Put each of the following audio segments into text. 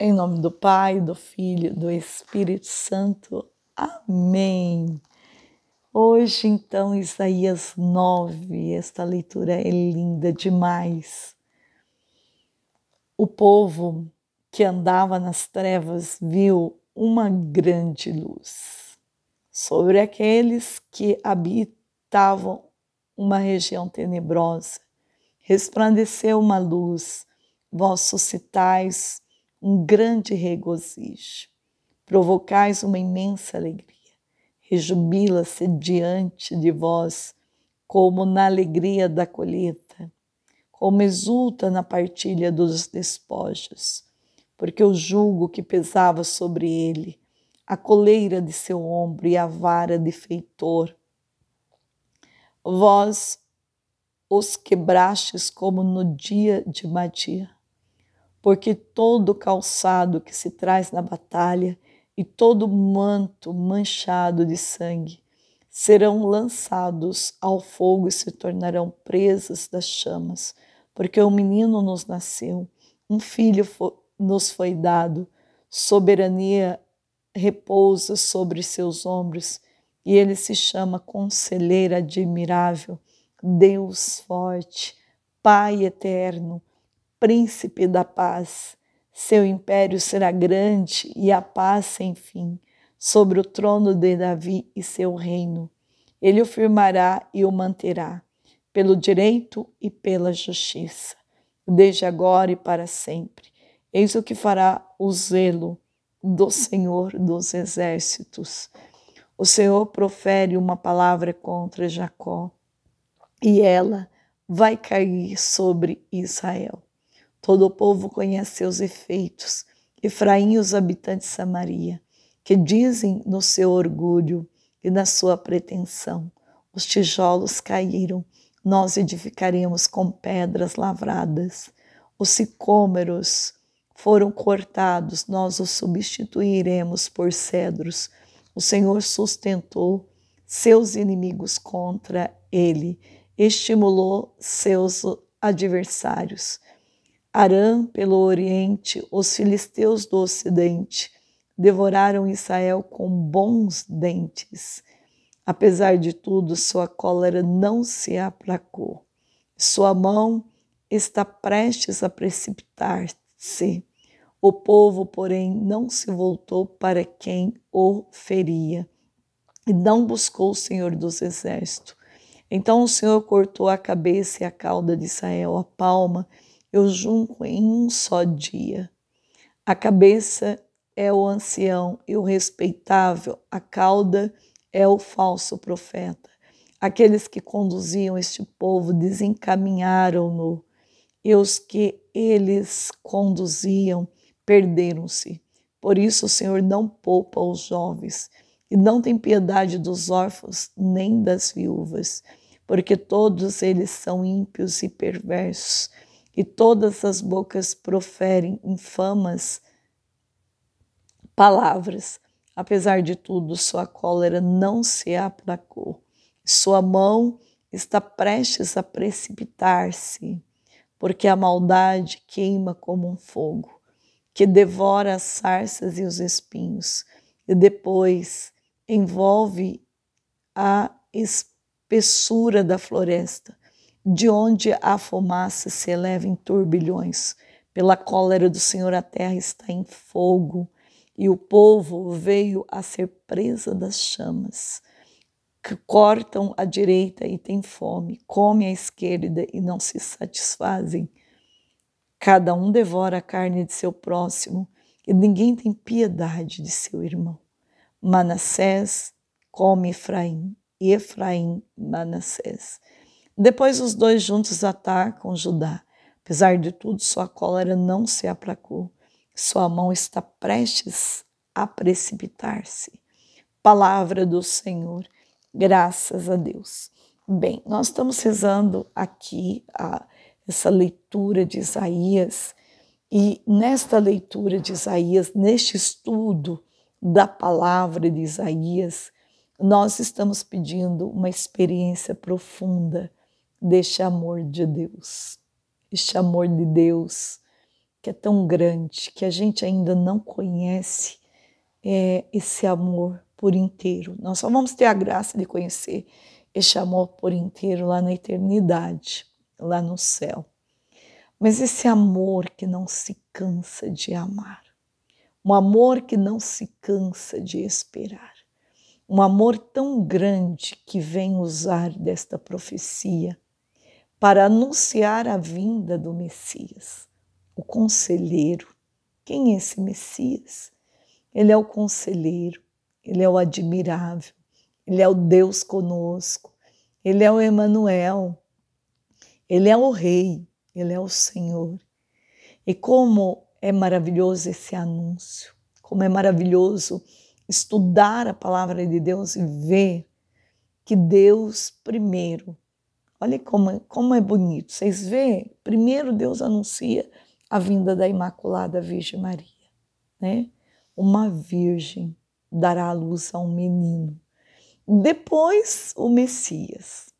Em nome do Pai, do Filho, do Espírito Santo. Amém. Hoje, então, Isaías 9, esta leitura é linda demais. O povo que andava nas trevas viu uma grande luz sobre aqueles que habitavam uma região tenebrosa. Resplandeceu uma luz, vós suscitais um grande regozijo. Provocais uma imensa alegria. Rejubila-se diante de vós, como na alegria da colheita, como exulta na partilha dos despojos, porque o jugo que pesava sobre ele, a coleira de seu ombro e a vara de feitor, vós os quebrastes como no dia de Matia porque todo calçado que se traz na batalha e todo manto manchado de sangue serão lançados ao fogo e se tornarão presas das chamas, porque um menino nos nasceu, um filho fo nos foi dado, soberania repousa sobre seus ombros, e ele se chama Conselheiro Admirável, Deus Forte, Pai Eterno príncipe da paz. Seu império será grande e a paz sem fim sobre o trono de Davi e seu reino. Ele o firmará e o manterá pelo direito e pela justiça, desde agora e para sempre. Eis o que fará o zelo do Senhor dos exércitos. O Senhor profere uma palavra contra Jacó, e ela vai cair sobre Israel. Todo o povo conhece seus efeitos. Efraim e os habitantes de Samaria, que dizem no seu orgulho e na sua pretensão: os tijolos caíram, nós edificaremos com pedras lavradas. Os sicômeros foram cortados, nós os substituiremos por cedros. O Senhor sustentou seus inimigos contra ele, estimulou seus adversários. Arã pelo oriente, os filisteus do ocidente devoraram Israel com bons dentes. Apesar de tudo, sua cólera não se aplacou. Sua mão está prestes a precipitar-se. O povo, porém, não se voltou para quem o feria e não buscou o Senhor dos exércitos. Então o Senhor cortou a cabeça e a cauda de Israel, a palma, eu junco em um só dia. A cabeça é o ancião e o respeitável, a cauda é o falso profeta. Aqueles que conduziam este povo desencaminharam-no, e os que eles conduziam perderam-se. Por isso o Senhor não poupa os jovens, e não tem piedade dos órfãos nem das viúvas, porque todos eles são ímpios e perversos e todas as bocas proferem infamas palavras. Apesar de tudo, sua cólera não se aplacou. Sua mão está prestes a precipitar-se, porque a maldade queima como um fogo, que devora as sarças e os espinhos, e depois envolve a espessura da floresta, de onde a fumaça se eleva em turbilhões. Pela cólera do Senhor, a terra está em fogo e o povo veio a ser presa das chamas. Que cortam a direita e têm fome, comem a esquerda e não se satisfazem. Cada um devora a carne de seu próximo e ninguém tem piedade de seu irmão. Manassés come Efraim e Efraim Manassés. Depois os dois juntos atacam Judá. Apesar de tudo, sua cólera não se aplacou. Sua mão está prestes a precipitar-se. Palavra do Senhor, graças a Deus. Bem, nós estamos rezando aqui a, essa leitura de Isaías, e nesta leitura de Isaías, neste estudo da palavra de Isaías, nós estamos pedindo uma experiência profunda deste amor de Deus. Este amor de Deus que é tão grande, que a gente ainda não conhece é, esse amor por inteiro. Nós só vamos ter a graça de conhecer este amor por inteiro lá na eternidade, lá no céu. Mas esse amor que não se cansa de amar, um amor que não se cansa de esperar, um amor tão grande que vem usar desta profecia para anunciar a vinda do Messias, o conselheiro. Quem é esse Messias? Ele é o conselheiro, ele é o admirável, ele é o Deus conosco, ele é o Emanuel, ele é o rei, ele é o Senhor. E como é maravilhoso esse anúncio, como é maravilhoso estudar a palavra de Deus e ver que Deus primeiro Olha como, é, como é bonito. Vocês veem? Primeiro Deus anuncia a vinda da Imaculada Virgem Maria. Né? Uma virgem dará à luz a um menino. Depois, o Messias.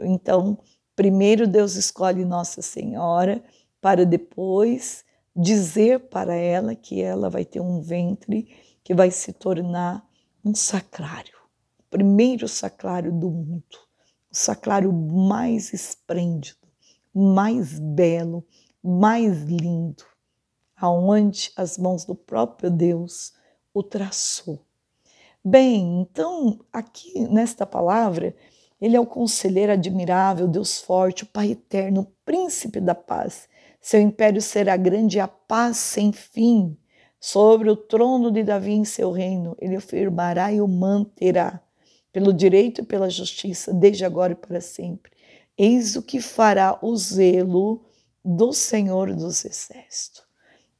Então, primeiro Deus escolhe Nossa Senhora para depois dizer para ela que ela vai ter um ventre que vai se tornar um sacrário, o primeiro sacrário do mundo sacrário mais esplêndido, mais belo, mais lindo, aonde as mãos do próprio Deus o traçou. Bem, então, aqui nesta palavra, ele é o conselheiro admirável, Deus forte, o Pai eterno, o príncipe da paz. Seu império será grande e a paz sem fim. Sobre o trono de Davi em seu reino, ele o firmará e o manterá pelo direito e pela justiça, desde agora e para sempre. Eis o que fará o zelo do Senhor dos Exércitos.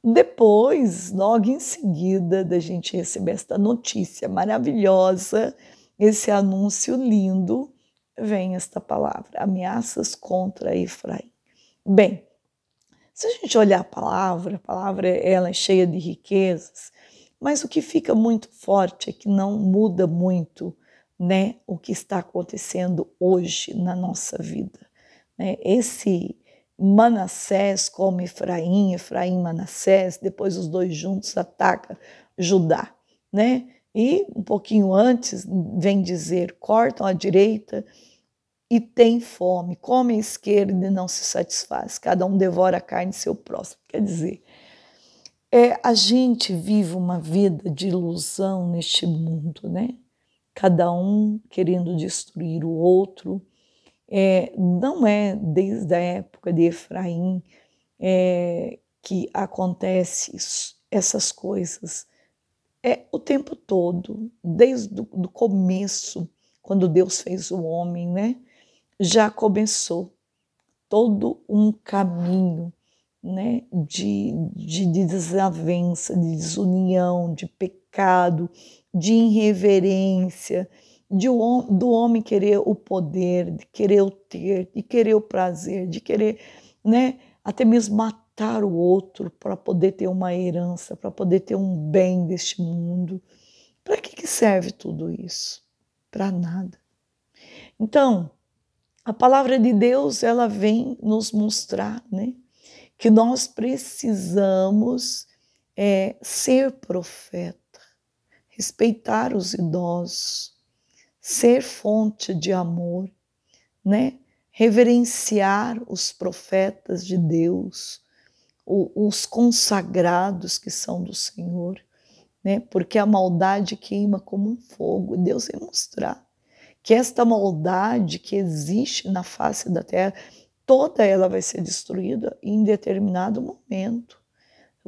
Depois, logo em seguida da gente receber esta notícia maravilhosa, esse anúncio lindo, vem esta palavra: ameaças contra Efraim. Bem, se a gente olhar a palavra, a palavra ela é cheia de riquezas, mas o que fica muito forte é que não muda muito né, o que está acontecendo hoje na nossa vida. Né? Esse Manassés como Efraim, Efraim Manassés, depois os dois juntos atacam Judá, né? E um pouquinho antes vem dizer, cortam a direita e tem fome, comem a esquerda e não se satisfaz, cada um devora a carne de seu próximo. Quer dizer, é, a gente vive uma vida de ilusão neste mundo, né? cada um querendo destruir o outro. É, não é desde a época de Efraim é, que acontece essas coisas. É o tempo todo, desde o começo, quando Deus fez o homem, né? Já começou todo um caminho né, de, de desavença, de desunião, de pecado pecado, de irreverência, de, do homem querer o poder, de querer o ter, de querer o prazer, de querer, né, até mesmo matar o outro para poder ter uma herança, para poder ter um bem deste mundo. Para que, que serve tudo isso? Para nada. Então, a palavra de Deus, ela vem nos mostrar, né, que nós precisamos é, ser profeta respeitar os idosos, ser fonte de amor, né? reverenciar os profetas de Deus, os consagrados que são do Senhor, né? porque a maldade queima como um fogo. E Deus vai mostrar que esta maldade que existe na face da terra, toda ela vai ser destruída em determinado momento.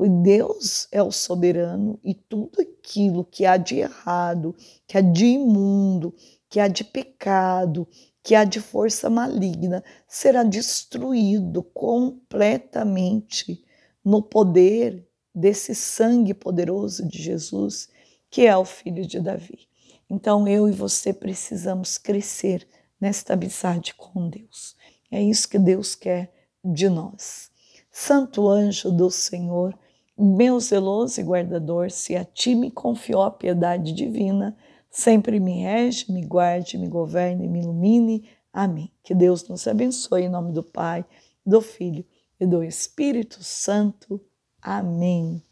Deus é o soberano e tudo aquilo que há de errado, que há de imundo, que há de pecado, que há de força maligna, será destruído completamente no poder desse sangue poderoso de Jesus, que é o Filho de Davi. Então eu e você precisamos crescer nesta amizade com Deus. É isso que Deus quer de nós. Santo anjo do Senhor, meu zeloso e guardador, se a ti me confiou a piedade divina, sempre me rege, me guarde, me governe, me ilumine. Amém. Que Deus nos abençoe em nome do Pai, do Filho e do Espírito Santo. Amém.